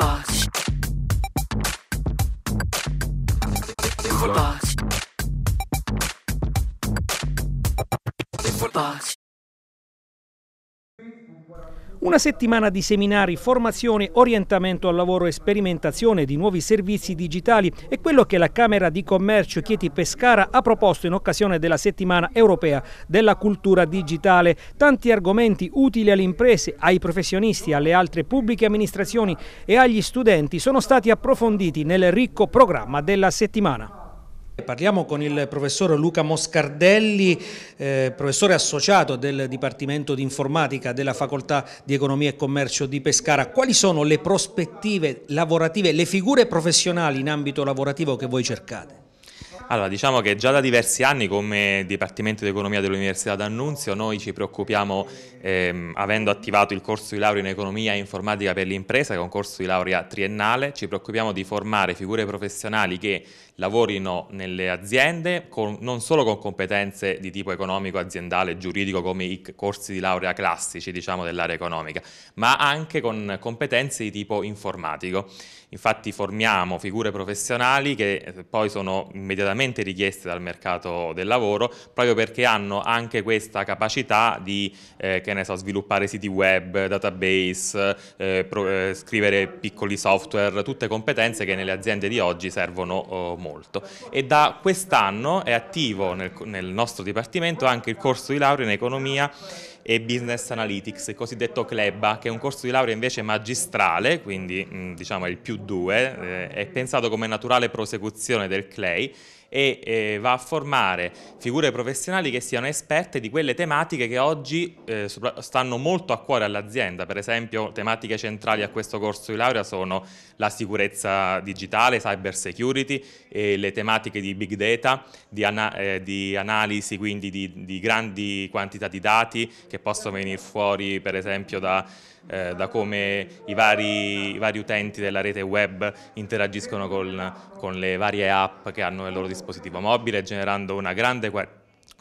box. Una settimana di seminari, formazione, orientamento al lavoro e sperimentazione di nuovi servizi digitali è quello che la Camera di Commercio Chieti Pescara ha proposto in occasione della settimana europea della cultura digitale. Tanti argomenti utili alle imprese, ai professionisti, alle altre pubbliche amministrazioni e agli studenti sono stati approfonditi nel ricco programma della settimana. Parliamo con il professor Luca Moscardelli, eh, professore associato del Dipartimento di Informatica della Facoltà di Economia e Commercio di Pescara. Quali sono le prospettive lavorative, le figure professionali in ambito lavorativo che voi cercate? Allora, diciamo che già da diversi anni come Dipartimento di Economia dell'Università d'Annunzio noi ci preoccupiamo, ehm, avendo attivato il corso di laurea in Economia e Informatica per l'impresa, che è un corso di laurea triennale, ci preoccupiamo di formare figure professionali che lavorino nelle aziende con, non solo con competenze di tipo economico, aziendale, giuridico come i corsi di laurea classici diciamo, dell'area economica, ma anche con competenze di tipo informatico. Infatti formiamo figure professionali che eh, poi sono immediatamente richieste dal mercato del lavoro proprio perché hanno anche questa capacità di eh, so, sviluppare siti web, database, eh, eh, scrivere piccoli software, tutte competenze che nelle aziende di oggi servono oh, molto. E da quest'anno è attivo nel, nel nostro dipartimento anche il corso di laurea in economia e Business Analytics, il cosiddetto CLEBA, che è un corso di laurea invece magistrale, quindi mm, diciamo il più 2 eh, è pensato come naturale prosecuzione del Clay e eh, va a formare figure professionali che siano esperte di quelle tematiche che oggi eh, stanno molto a cuore all'azienda, per esempio tematiche centrali a questo corso di laurea sono la sicurezza digitale, cyber security, eh, le tematiche di big data, di, ana eh, di analisi quindi di, di grandi quantità di dati che possono venire fuori per esempio da eh, da come i vari, i vari, utenti della rete web interagiscono con, con le varie app che hanno nel loro dispositivo mobile, generando una grande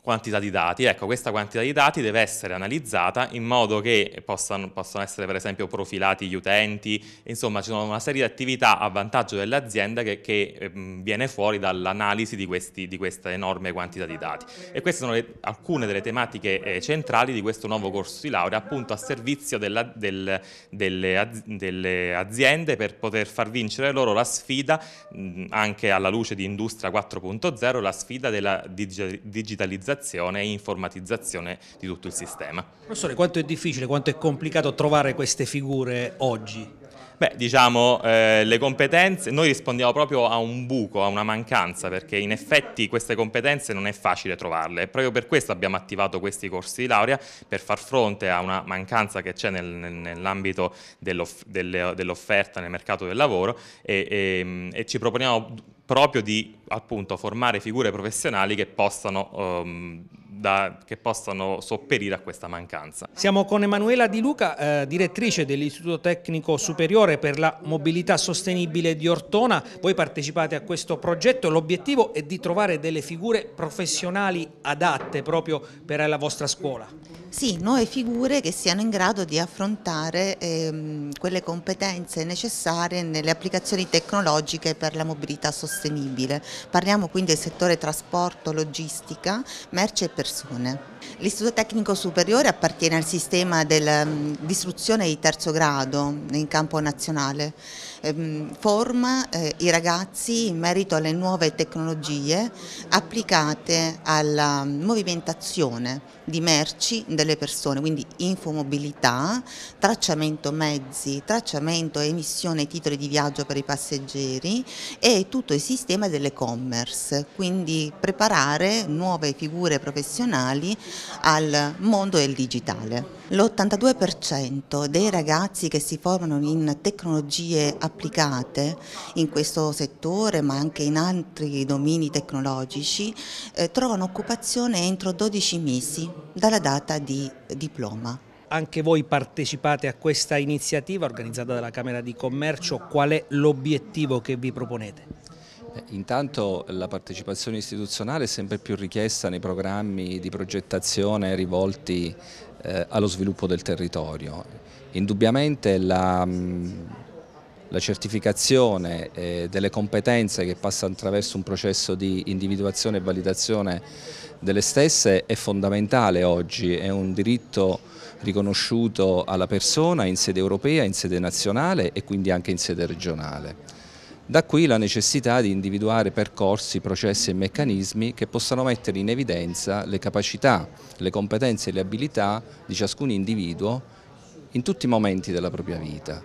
quantità di dati. Ecco, questa quantità di dati deve essere analizzata in modo che possano, possano essere per esempio profilati gli utenti, insomma ci sono una serie di attività a vantaggio dell'azienda che, che ehm, viene fuori dall'analisi di, di, questa enorme quantità di dati. E queste sono le, alcune delle tematiche eh, centrali di questo nuovo corso di laurea, appunto a servizio della, del, delle, delle, aziende per poter far vincere loro la sfida, mh, anche alla luce di Industria 4.0, la sfida della digitalizzazione digitalizzazione e informatizzazione di tutto il sistema. Professore, quanto è difficile, quanto è complicato trovare queste figure oggi? Beh, diciamo, eh, le competenze, noi rispondiamo proprio a un buco, a una mancanza, perché in effetti queste competenze non è facile trovarle. Proprio per questo abbiamo attivato questi corsi di laurea, per far fronte a una mancanza che c'è nel, nel, nell'ambito dell'offerta dell nel mercato del lavoro e, e, ehm, e ci proponiamo proprio di appunto formare figure professionali che possano um, da, che possano sopperire a questa mancanza. Siamo con Emanuela Di Luca, eh, direttrice dell'Istituto Tecnico Superiore per la Mobilità Sostenibile di Ortona. Voi partecipate a questo progetto, l'obiettivo è di trovare delle figure professionali adatte proprio per la vostra scuola. Sì, nuove figure che siano in grado di affrontare ehm, quelle competenze necessarie nelle applicazioni tecnologiche per la mobilità sostenibile. Parliamo quindi del settore trasporto, logistica, merce e persone né? L'istituto tecnico superiore appartiene al sistema dell'istruzione mm, di terzo grado in campo nazionale, ehm, forma eh, i ragazzi in merito alle nuove tecnologie applicate alla mm, movimentazione di merci delle persone, quindi infomobilità, tracciamento mezzi, tracciamento e emissione titoli di viaggio per i passeggeri e tutto il sistema dell'e-commerce, quindi preparare nuove figure professionali al mondo del digitale. L'82% dei ragazzi che si formano in tecnologie applicate in questo settore ma anche in altri domini tecnologici eh, trovano occupazione entro 12 mesi dalla data di diploma anche voi partecipate a questa iniziativa organizzata dalla Camera di Commercio, qual è l'obiettivo che vi proponete? Eh, intanto la partecipazione istituzionale è sempre più richiesta nei programmi di progettazione rivolti eh, allo sviluppo del territorio. Indubbiamente la, mm, la certificazione eh, delle competenze che passa attraverso un processo di individuazione e validazione delle stesse è fondamentale oggi, è un diritto riconosciuto alla persona in sede europea, in sede nazionale e quindi anche in sede regionale. Da qui la necessità di individuare percorsi, processi e meccanismi che possano mettere in evidenza le capacità, le competenze e le abilità di ciascun individuo in tutti i momenti della propria vita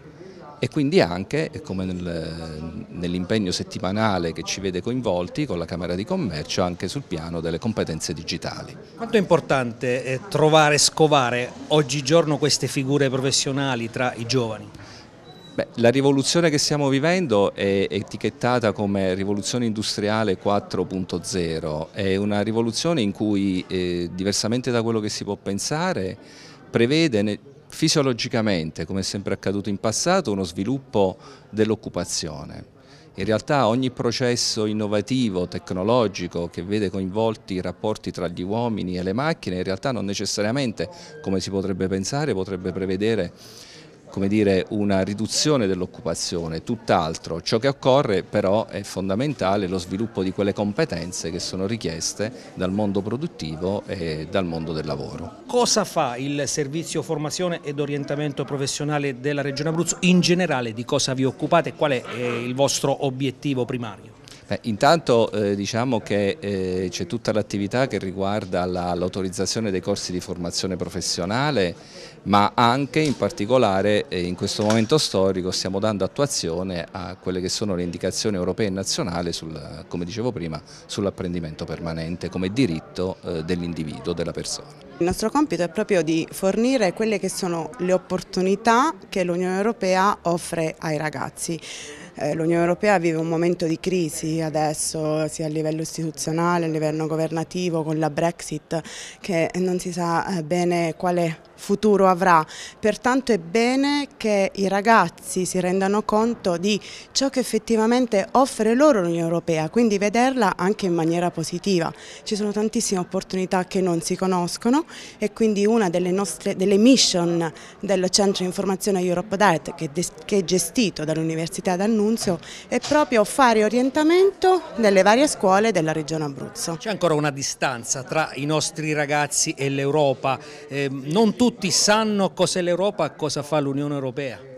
e quindi anche, come nel, nell'impegno settimanale che ci vede coinvolti con la Camera di Commercio, anche sul piano delle competenze digitali. Quanto è importante eh, trovare e scovare oggigiorno queste figure professionali tra i giovani? Beh, la rivoluzione che stiamo vivendo è etichettata come rivoluzione industriale 4.0, è una rivoluzione in cui, eh, diversamente da quello che si può pensare, prevede fisiologicamente, come è sempre accaduto in passato, uno sviluppo dell'occupazione. In realtà ogni processo innovativo, tecnologico, che vede coinvolti i rapporti tra gli uomini e le macchine, in realtà non necessariamente, come si potrebbe pensare, potrebbe prevedere come dire, una riduzione dell'occupazione, tutt'altro. Ciò che occorre però è fondamentale lo sviluppo di quelle competenze che sono richieste dal mondo produttivo e dal mondo del lavoro. Cosa fa il servizio formazione ed orientamento professionale della Regione Abruzzo? In generale di cosa vi occupate qual è eh, il vostro obiettivo primario? Beh, intanto eh, diciamo che eh, c'è tutta l'attività che riguarda l'autorizzazione la, dei corsi di formazione professionale ma anche in particolare eh, in questo momento storico stiamo dando attuazione a quelle che sono le indicazioni europee e nazionali sul, come dicevo prima sull'apprendimento permanente come diritto eh, dell'individuo, della persona. Il nostro compito è proprio di fornire quelle che sono le opportunità che l'Unione Europea offre ai ragazzi. Eh, L'Unione Europea vive un momento di crisi adesso, sia a livello istituzionale, a livello governativo, con la Brexit, che non si sa eh, bene quale futuro avrà. Pertanto è bene che i ragazzi si rendano conto di ciò che effettivamente offre loro l'Unione Europea, quindi vederla anche in maniera positiva. Ci sono tantissime opportunità che non si conoscono e quindi una delle, nostre, delle mission del Centro di Informazione Europe Diet, che, che è gestito dall'Università Dannu, Nunzio è proprio fare orientamento nelle varie scuole della regione Abruzzo. C'è ancora una distanza tra i nostri ragazzi e l'Europa, eh, non tutti sanno cos'è l'Europa e cosa fa l'Unione Europea.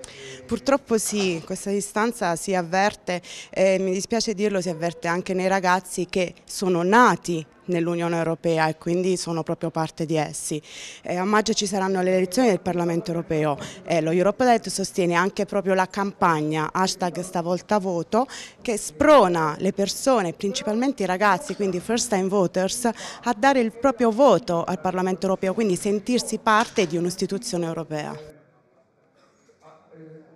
Purtroppo sì, questa distanza si avverte, eh, mi dispiace dirlo, si avverte anche nei ragazzi che sono nati nell'Unione Europea e quindi sono proprio parte di essi. Eh, a maggio ci saranno le elezioni del Parlamento Europeo e eh, lo Europelet sostiene anche proprio la campagna hashtag stavolta voto che sprona le persone, principalmente i ragazzi, quindi first time voters, a dare il proprio voto al Parlamento Europeo, quindi sentirsi parte di un'istituzione europea.